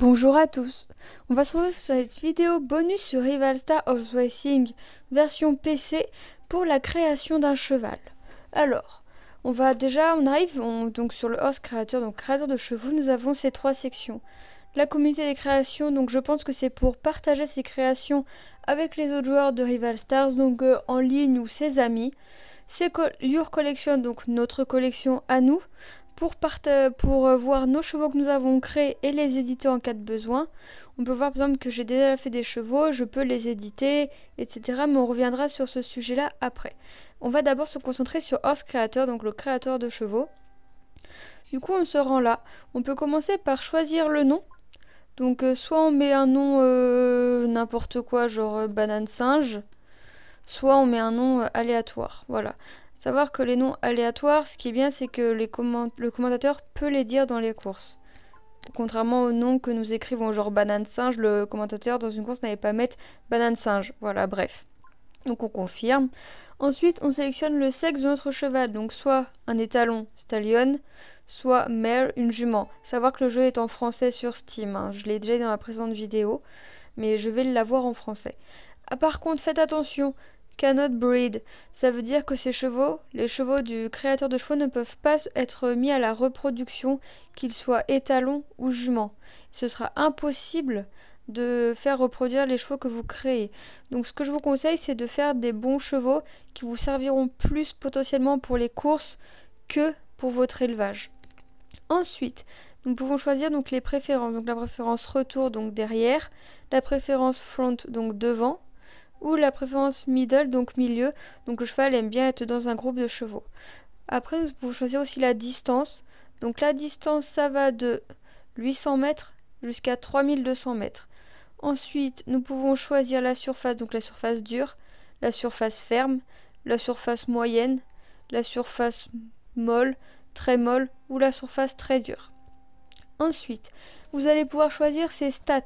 Bonjour à tous, on va se retrouver sur cette vidéo bonus sur Rival Star Horse Racing version PC pour la création d'un cheval. Alors, on va déjà, on arrive donc sur le horse créateur, donc créateur de chevaux, nous avons ces trois sections. La communauté des créations, donc je pense que c'est pour partager ses créations avec les autres joueurs de Rival Stars, donc euh, en ligne ou ses amis. C'est Your Collection, donc notre collection à nous pour, euh, euh, voir nos chevaux que nous avons créés et les éditer en cas de besoin. On peut voir par exemple que j'ai déjà fait des chevaux, je peux les éditer, etc. Mais on reviendra sur ce sujet-là après. On va d'abord se concentrer sur Horse Creator, donc le créateur de chevaux. Du coup, on se rend là. On peut commencer par choisir le nom. Donc, euh, soit on met un nom n'importe quoi, genre banane singe, soit on met un nom aléatoire. Voilà. Savoir que les noms aléatoires, ce qui est bien, c'est que le commentateur peut les dire dans les courses. Contrairement aux noms que nous écrivons, genre banane singe, le commentateur dans une course n'allait pas mettre banane singe. Voilà, bref. Donc on confirme. Ensuite, on sélectionne le sexe de notre cheval, donc soit un étalon stallion, soit mère, une jument. Savoir que le jeu est en français sur Steam, hein. je l'ai déjà dans la présente vidéo, mais je vais l'avoir en français. Ah, par contre, faites attention, cannot breed. Ça veut dire que ces chevaux, les chevaux du créateur de chevaux, ne peuvent pas être mis à la reproduction, qu'ils soient étalons ou juments. Ce sera impossible de faire reproduire les chevaux que vous créez. Donc ce que je vous conseille, c'est de faire des bons chevaux qui vous serviront plus potentiellement pour les courses que pour votre élevage. Ensuite, nous pouvons choisir donc les préférences. Donc la préférence retour donc derrière, la préférence front donc devant, ou la préférence middle, donc milieu. Donc le cheval aime bien être dans un groupe de chevaux. Après, vous pouvez choisir aussi la distance. Donc la distance, ça va de 800 mètres jusqu'à 3200 mètres. Ensuite, nous pouvons choisir la surface, donc la surface dure, la surface ferme, la surface moyenne, la surface molle, très molle ou la surface très dure. Ensuite, vous allez pouvoir choisir ses stats.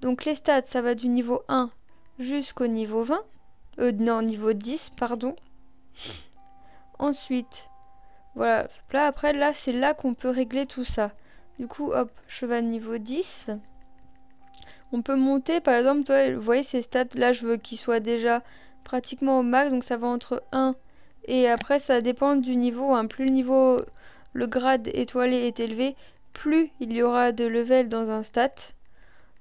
Donc les stats, ça va du niveau 1 jusqu'au niveau 20. Euh, non, niveau 10, pardon. Ensuite, voilà. Là, après, là, c'est là qu'on peut régler tout ça. Du coup, hop, cheval niveau 10. On peut monter, par exemple, toi, vous voyez ces stats, là, je veux qu'ils soient déjà pratiquement au max, donc ça va entre 1 et après, ça dépend du niveau. un hein. Plus le niveau, le grade étoilé est élevé, plus il y aura de level dans un stat.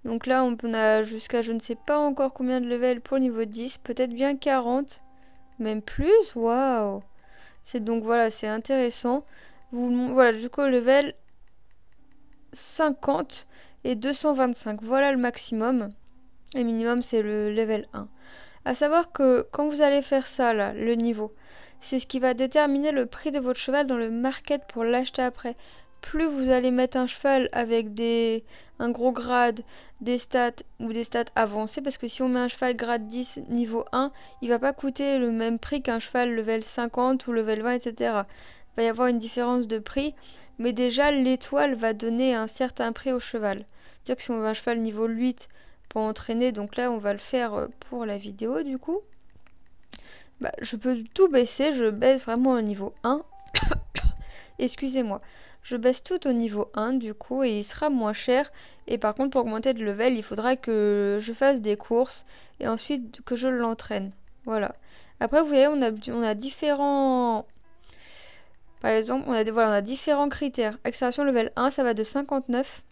Donc là, on a jusqu'à je ne sais pas encore combien de levels pour le niveau 10, peut-être bien 40, même plus, waouh C'est donc voilà, c'est intéressant. Vous, voilà, jusqu'au level 50 et 225, voilà le maximum. Et minimum, c'est le level 1. A savoir que quand vous allez faire ça, là, le niveau, c'est ce qui va déterminer le prix de votre cheval dans le market pour l'acheter après plus vous allez mettre un cheval avec des, un gros grade, des stats ou des stats avancées, parce que si on met un cheval grade 10 niveau 1, il va pas coûter le même prix qu'un cheval level 50 ou level 20, etc. Il va y avoir une différence de prix, mais déjà l'étoile va donner un certain prix au cheval. C'est-à-dire que si on veut un cheval niveau 8 pour entraîner, donc là on va le faire euh, pour la vidéo du coup, bah, je peux tout baisser, je baisse vraiment au niveau 1. Excusez-moi. Je baisse tout au niveau 1 du coup et il sera moins cher. Et par contre pour augmenter de level il faudra que je fasse des courses et ensuite que je l'entraîne. Voilà. Après vous voyez on a, on a différents... Par exemple on a, voilà, on a différents critères. Accélération level 1 ça va de 59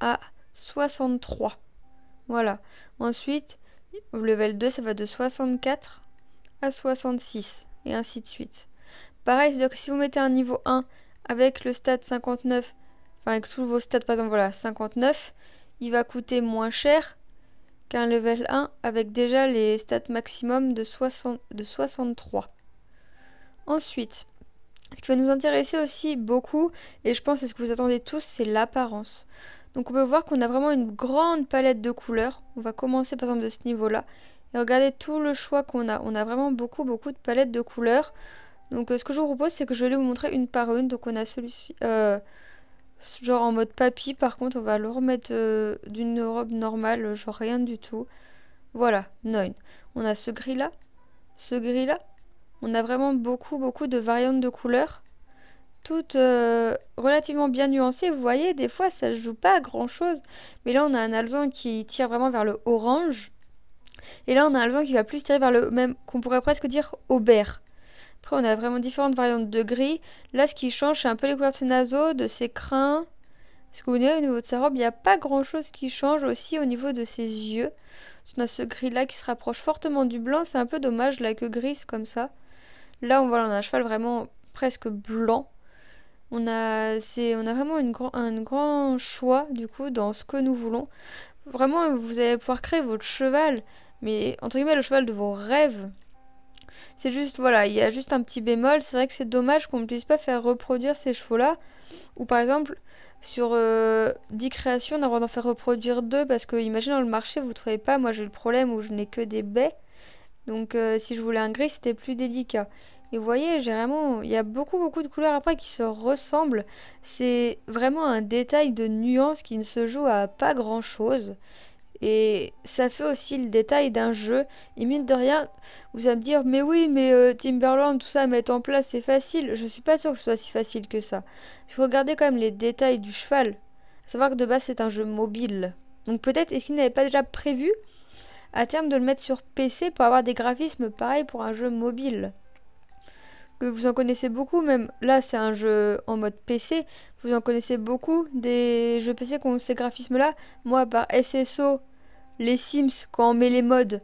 à 63. Voilà. Ensuite level 2 ça va de 64 à 66 et ainsi de suite. Pareil, c'est-à-dire que si vous mettez un niveau 1 avec le stade 59, enfin avec tous vos stats par exemple voilà 59, il va coûter moins cher qu'un level 1 avec déjà les stats maximum de, 60, de 63. Ensuite, ce qui va nous intéresser aussi beaucoup, et je pense c'est ce que vous attendez tous, c'est l'apparence. Donc on peut voir qu'on a vraiment une grande palette de couleurs. On va commencer par exemple de ce niveau-là. Et regardez tout le choix qu'on a. On a vraiment beaucoup beaucoup de palettes de couleurs. Donc euh, ce que je vous propose, c'est que je vais vous montrer une par une. Donc on a celui-ci, euh, genre en mode papy. Par contre, on va le remettre euh, d'une robe normale, genre rien du tout. Voilà, 9. On a ce gris-là, ce gris-là. On a vraiment beaucoup, beaucoup de variantes de couleurs. Toutes relativement bien nuancées. Vous voyez, des fois, ça ne joue pas à grand-chose. Mais là, on a un alzan qui tire vraiment vers le orange. Et là, on a un alzan qui va plus tirer vers le même, qu'on pourrait presque dire aubert. Après, on a vraiment différentes variantes de gris. Là, ce qui change, c'est un peu les couleurs de ses naseaux, de ses crins. Ce que vous voyez au niveau de sa robe, il n'y a pas grand-chose qui change aussi au niveau de ses yeux. On a ce gris-là qui se rapproche fortement du blanc. C'est un peu dommage, la queue grise comme ça. Là, on, voit on a un cheval vraiment presque blanc. On a, on a vraiment une un grand choix, du coup, dans ce que nous voulons. Vraiment, vous allez pouvoir créer votre cheval, mais entre guillemets, le cheval de vos rêves. C'est juste, voilà, il y a juste un petit bémol. C'est vrai que c'est dommage qu'on ne puisse pas faire reproduire ces chevaux-là. Ou par exemple, sur 10 euh, créations, d'avoir d'en faire reproduire 2. Parce que, imaginez, dans le marché, vous ne trouvez pas. Moi, j'ai le problème où je n'ai que des baies. Donc, euh, si je voulais un gris, c'était plus délicat. Et vous voyez, j'ai vraiment. Il y a beaucoup, beaucoup de couleurs après qui se ressemblent. C'est vraiment un détail de nuance qui ne se joue à pas grand chose. Et ça fait aussi le détail d'un jeu. Et mine de rien, vous allez me dire, mais oui, mais euh, Timberland, tout ça mettre en place, c'est facile. Je suis pas sûr que ce soit si facile que ça. Parce que regardez quand même les détails du cheval. savoir que de base, c'est un jeu mobile. Donc peut-être, est-ce qu'il n'avait pas déjà prévu à terme de le mettre sur PC pour avoir des graphismes pareils pour un jeu mobile que vous en connaissez beaucoup, même là c'est un jeu en mode PC, vous en connaissez beaucoup des jeux PC qui ont ces graphismes là. Moi par SSO les Sims, quand on met les modes,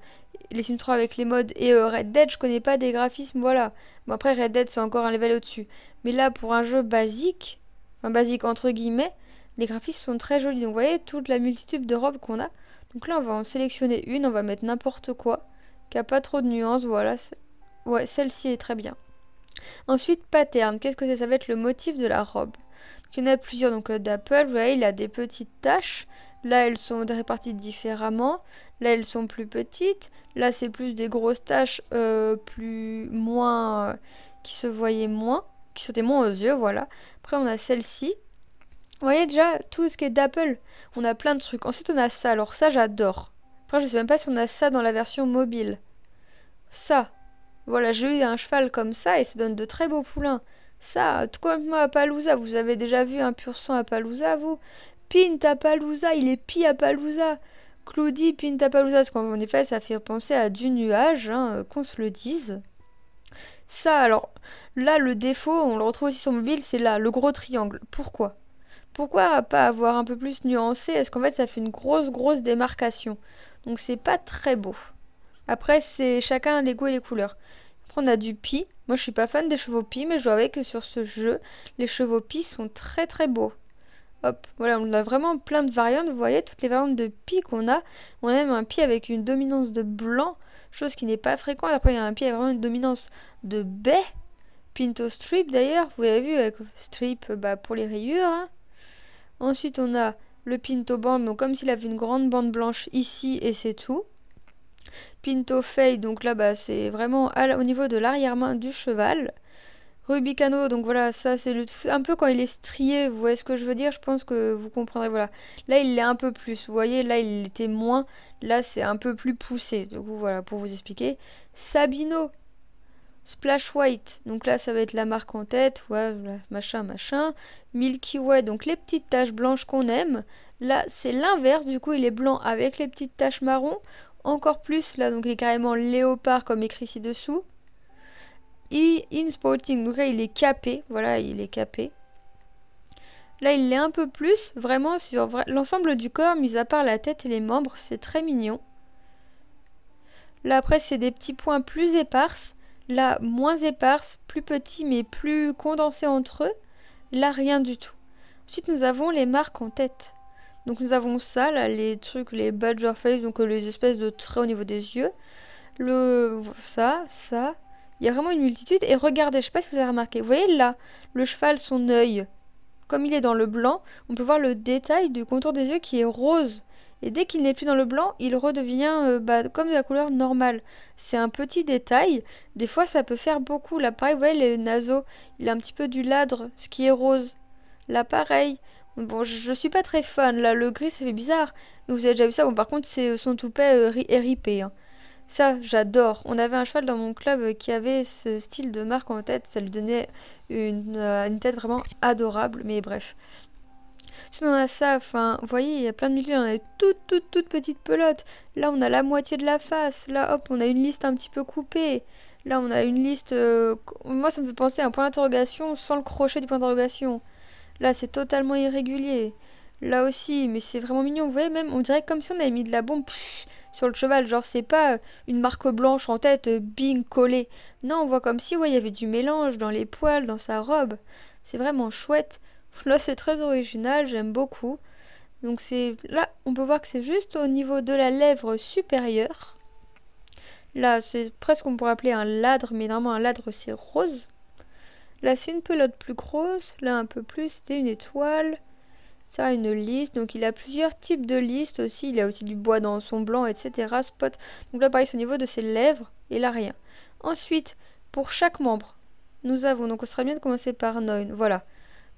les Sims 3 avec les modes et euh, Red Dead, je connais pas des graphismes, voilà. Bon, après, Red Dead, c'est encore un level au-dessus. Mais là, pour un jeu basique, enfin basique entre guillemets, les graphismes sont très jolis. Donc, vous voyez toute la multitude de robes qu'on a. Donc là, on va en sélectionner une, on va mettre n'importe quoi, qui a pas trop de nuances, voilà. Ouais, celle-ci est très bien. Ensuite, pattern, qu'est-ce que c'est Ça va être le motif de la robe. il y en a plusieurs, donc euh, d'Apple, vous il a des petites taches, Là, elles sont réparties différemment. Là, elles sont plus petites. Là, c'est plus des grosses taches euh, plus moins euh, qui se voyaient moins, qui sautaient moins aux yeux, voilà. Après, on a celle-ci. Vous voyez déjà tout ce qui est d'Apple. On a plein de trucs. Ensuite, on a ça. Alors ça, j'adore. Après, je sais même pas si on a ça dans la version mobile. Ça. Voilà, j'ai eu un cheval comme ça et ça donne de très beaux poulains. Ça, tout comme à Palouza. Vous avez déjà vu un pur sang à Palouza, vous Pintapalooza, il est Piapalooza. Claudie Pintapalooza, parce qu'en effet, ça fait penser à du nuage, hein, euh, qu'on se le dise. Ça, alors, là, le défaut, on le retrouve aussi sur mobile, c'est là, le gros triangle. Pourquoi Pourquoi pas avoir un peu plus nuancé Est-ce qu'en fait, ça fait une grosse, grosse démarcation Donc, c'est pas très beau. Après, c'est chacun les goûts et les couleurs. Après, on a du pi. Moi, je suis pas fan des chevaux pi, mais je vois que sur ce jeu, les chevaux pi sont très, très beaux. Hop, voilà, on a vraiment plein de variantes. Vous voyez, toutes les variantes de pi qu'on a. On a même un pi avec une dominance de blanc, chose qui n'est pas fréquente. Après, il y a un pied avec vraiment une dominance de baie. Pinto strip d'ailleurs, vous avez vu avec strip bah, pour les rayures. Hein. Ensuite, on a le pinto Bande, donc comme s'il avait une grande bande blanche ici et c'est tout. Pinto fade, donc là, bah, c'est vraiment au niveau de l'arrière-main du cheval. Rubicano, donc voilà, ça c'est le tout, un peu quand il est strié, vous voyez ce que je veux dire, je pense que vous comprendrez, voilà. Là il est un peu plus, vous voyez, là il était moins, là c'est un peu plus poussé, du coup voilà, pour vous expliquer. Sabino, Splash White, donc là ça va être la marque en tête, ouais, machin, machin. Milky Way, donc les petites taches blanches qu'on aime. Là c'est l'inverse, du coup il est blanc avec les petites taches marron. Encore plus, là donc il est carrément léopard comme écrit ci-dessous. Et in Sporting, donc là il est capé, voilà il est capé. Là il l'est un peu plus, vraiment sur l'ensemble du corps, mis à part la tête et les membres, c'est très mignon. Là après c'est des petits points plus éparses, là moins éparses, plus petits mais plus condensés entre eux, là rien du tout. Ensuite nous avons les marques en tête. Donc nous avons ça, là, les trucs, les badger face, donc euh, les espèces de traits au niveau des yeux. Le, ça, ça, il y a vraiment une multitude. Et regardez, je sais pas si vous avez remarqué. Vous voyez là, le cheval, son œil, comme il est dans le blanc, on peut voir le détail du contour des yeux qui est rose. Et dès qu'il n'est plus dans le blanc, il redevient euh, bah, comme de la couleur normale. C'est un petit détail. Des fois, ça peut faire beaucoup. Là, pareil, vous voyez, les naseaux, il a un petit peu du ladre, ce qui est rose. Là, pareil. Bon, je, ne suis pas très fan. Là, le gris, ça fait bizarre. Vous avez déjà vu ça. Bon, par contre, c'est euh, son toupet euh, est hein. Ça, j'adore. On avait un cheval dans mon club qui avait ce style de marque en tête. Ça lui donnait une, euh, tête vraiment adorable. Mais bref. Sinon, on a ça. Enfin, vous voyez, il y a plein de milieux. On a une toutes, toutes, toutes petites pelotes. Là, on a la moitié de la face. Là, hop, on a une liste un petit peu coupée. Là, on a une liste. Euh, moi, ça me fait penser à un point d'interrogation sans le crochet du point d'interrogation. Là, c'est totalement irrégulier. Là aussi, mais c'est vraiment mignon. Vous voyez, même, on dirait comme si on avait mis de la bombe sur le cheval. Genre, c'est pas euh, une marque blanche en tête, euh, bing, collée. Non, on voit comme si, ouais, il y avait du mélange dans les poils, dans sa robe. C'est vraiment chouette. Là, c'est très original, j'aime beaucoup. Donc, c'est là, on peut voir que c'est juste au niveau de la lèvre supérieure. Là, c'est presque qu'on pourrait appeler un ladre, mais normalement, un ladre, c'est rose. Là, c'est une pelote plus grosse. Là, un peu plus, c'était une étoile. Ça, une liste. Donc, il a plusieurs types de listes aussi. Il a aussi du bois dans son blanc, etc. Spot. Donc là, pareil, au niveau de ses lèvres. Et là, rien. Ensuite, pour chaque membre, nous avons... Donc, on serait bien de commencer par Noin. Voilà.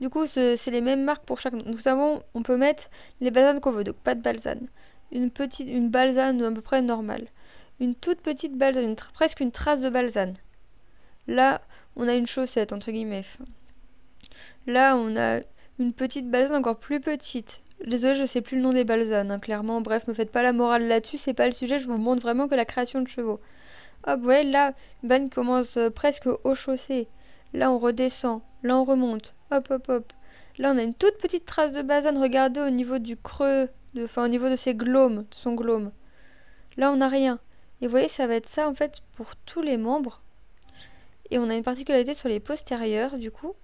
Du coup, c'est les mêmes marques pour chaque... Nous avons... On peut mettre les balzanes qu'on veut. Donc, pas de balzane. Une petite... Une balzane à peu près normale. Une toute petite balzane. presque une trace de balzane. Là, on a une chaussette, entre guillemets. Là, on a une petite balzane encore plus petite. Désolée, je sais plus le nom des balzanes, hein, clairement. Bref, me faites pas la morale là-dessus, c'est pas le sujet, je vous montre vraiment que la création de chevaux. Hop, voyez, là, bande commence euh, presque au chaussée. Là, on redescend. Là, on remonte. Hop, hop, hop. Là, on a une toute petite trace de basane. Regardez au niveau du creux, enfin, au niveau de ses glomes, de son glôme. Là, on n'a rien. Et vous voyez, ça va être ça, en fait, pour tous les membres. Et on a une particularité sur les postérieurs, du coup.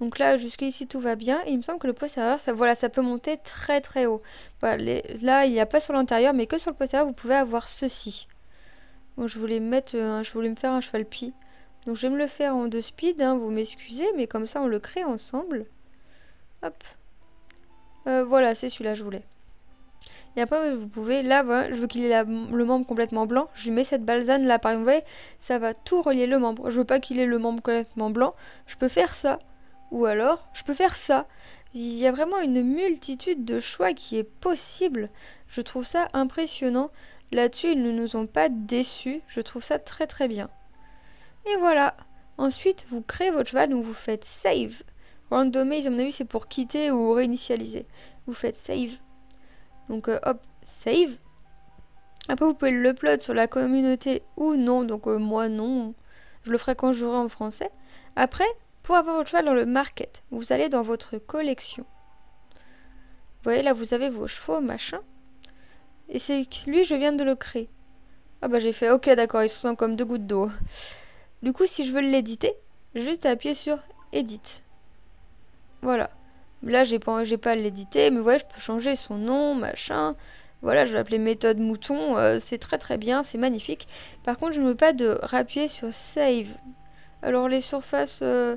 Donc là, jusqu'ici, tout va bien. il me semble que le postérieur, ça, voilà, ça peut monter très très haut. Voilà, là, il n'y a pas sur l'intérieur, mais que sur le postérieur, vous pouvez avoir ceci. je voulais, mettre, euh, je voulais me faire un cheval Donc je vais me le faire en deux speed, hein, vous m'excusez, mais comme ça, on le crée ensemble. Hop. Euh, voilà, c'est celui-là, je voulais. Et après, vous pouvez, là, voilà, je veux qu'il ait le membre complètement blanc. Je mets cette balzane là, par exemple, vous voyez, ça va tout relier le membre. Je veux pas qu'il ait le membre complètement blanc. Je peux faire ça. Ou alors, je peux faire ça. Il y a vraiment une multitude de choix qui est possible. Je trouve ça impressionnant. Là-dessus, ils ne nous ont pas déçus. Je trouve ça très très bien. Et voilà. Ensuite, vous créez votre cheval, donc vous faites save. Randomize, à mon avis, c'est pour quitter ou réinitialiser. Vous faites save. Donc euh, hop, save. Après, vous pouvez l'upload sur la communauté ou non. Donc euh, moi, non. Je le ferai quand je jouerai en français. Après, pour avoir votre cheval dans le market, vous allez dans votre collection. Vous voyez là, vous avez vos chevaux, machin. Et c'est lui, je viens de le créer. Ah bah j'ai fait, ok d'accord, ils se comme deux gouttes d'eau. Du coup, si je veux l'éditer, juste appuyer sur Edit. Voilà. Là, j'ai pas, pas à l'éditer, mais vous voyez, je peux changer son nom, machin. Voilà, je vais l'appeler méthode mouton. Euh, c'est très très bien, c'est magnifique. Par contre, je ne veux pas de rappuyer sur Save. Alors les surfaces... Euh,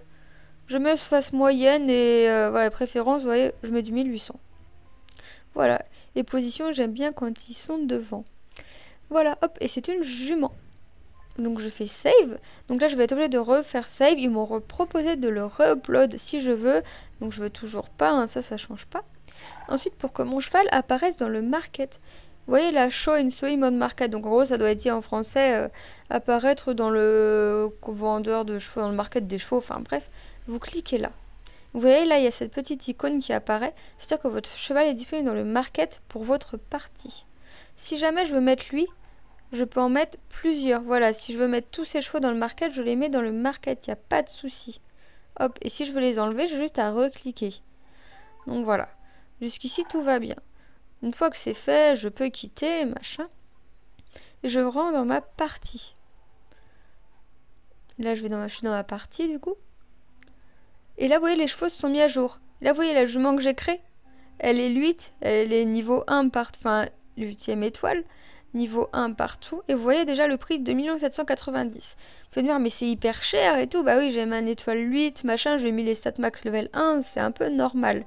je mets face moyenne et euh, voilà, préférence, vous voyez, je mets du 1800. Voilà. Et position, j'aime bien quand ils sont devant. Voilà, hop, et c'est une jument. Donc je fais save. Donc là, je vais être obligé de refaire save. Ils m'ont proposé de le re-upload si je veux. Donc je veux toujours pas, hein, ça, ça change pas. Ensuite, pour que mon cheval apparaisse dans le market. Vous voyez la show in soy mode market. Donc en gros, ça doit être dit en français euh, apparaître dans le vendeur de chevaux, dans le market des chevaux. Enfin bref, vous cliquez là. Vous voyez là, il y a cette petite icône qui apparaît, c'est-à-dire que votre cheval est disponible dans le market pour votre partie. Si jamais je veux mettre lui, je peux en mettre plusieurs. Voilà, si je veux mettre tous ces chevaux dans le market, je les mets dans le market, il n'y a pas de souci. Hop, et si je veux les enlever, j'ai juste à recliquer. Donc voilà, jusqu'ici tout va bien. Une fois que c'est fait, je peux quitter, machin. Et je rentre dans ma partie. Là, je, vais dans ma, je suis dans ma partie du coup. Et là, vous voyez, les chevaux se sont mis à jour. Là, vous voyez la jument que j'ai créée. Elle est 8, elle est niveau 1 par... Enfin, 8ème étoile, niveau 1 partout. Et vous voyez déjà le prix de 2 790. Vous allez me dire, mais c'est hyper cher et tout. Bah oui, j'ai un étoile 8, machin, j'ai mis les stats max level 1, c'est un peu normal.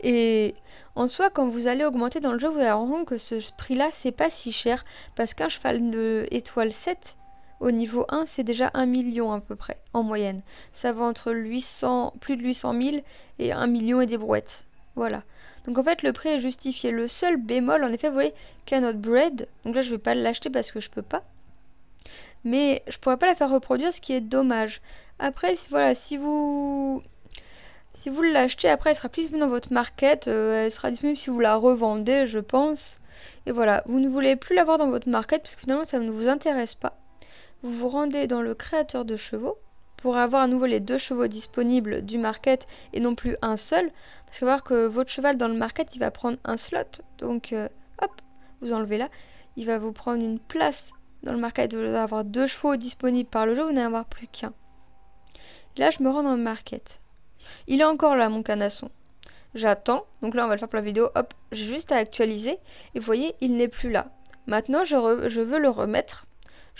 Et en soi, quand vous allez augmenter dans le jeu, vous allez rendre compte que ce prix-là, c'est pas si cher. Parce qu'un cheval de étoile 7, au niveau 1, c'est déjà 1 million à peu près, en moyenne. Ça va entre 800, plus de 800 000 et 1 million et des brouettes. Voilà. Donc en fait, le prix est justifié. Le seul bémol, en effet, vous voyez, Cannot Bread. Donc là, je ne vais pas l'acheter parce que je ne peux pas. Mais je ne pourrais pas la faire reproduire, ce qui est dommage. Après, voilà, si vous... Si vous l'achetez, après, elle sera plus disponible dans votre market. Euh, elle sera disponible si vous la revendez, je pense. Et voilà, vous ne voulez plus l'avoir dans votre market parce que finalement, ça ne vous intéresse pas vous vous rendez dans le créateur de chevaux pour avoir à nouveau les deux chevaux disponibles du market et non plus un seul. Parce qu'il voir que votre cheval dans le market, il va prendre un slot. Donc, euh, hop, vous enlevez là. Il va vous prendre une place dans le market. Vous allez avoir deux chevaux disponibles par le jeu, vous n'allez avoir plus qu'un. Là, je me rends dans le market. Il est encore là, mon canasson. J'attends. Donc là, on va le faire pour la vidéo. Hop, j'ai juste à actualiser. Et vous voyez, il n'est plus là. Maintenant, je, je veux le remettre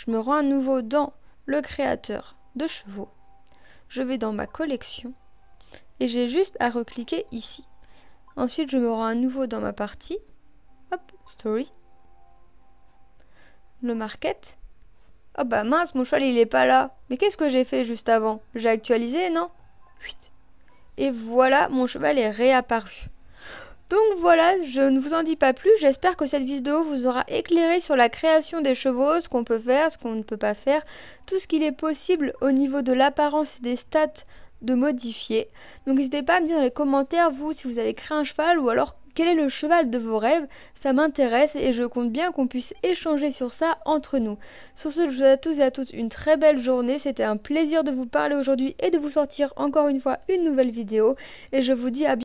je me rends à nouveau dans le créateur de chevaux. Je vais dans ma collection et j'ai juste à recliquer ici. Ensuite, je me rends à nouveau dans ma partie. Hop, story. Le market. Oh bah mince, mon cheval il est pas là. Mais qu'est-ce que j'ai fait juste avant J'ai actualisé, non Et voilà, mon cheval est réapparu. Donc voilà, je ne vous en dis pas plus, j'espère que cette vidéo vous aura éclairé sur la création des chevaux, ce qu'on peut faire, ce qu'on ne peut pas faire, tout ce qu'il est possible au niveau de l'apparence et des stats de modifier. Donc n'hésitez pas à me dire dans les commentaires, vous, si vous avez créé un cheval ou alors quel est le cheval de vos rêves, ça m'intéresse et je compte bien qu'on puisse échanger sur ça entre nous. Sur ce, je vous souhaite à tous et à toutes une très belle journée, c'était un plaisir de vous parler aujourd'hui et de vous sortir encore une fois une nouvelle vidéo et je vous dis à bientôt.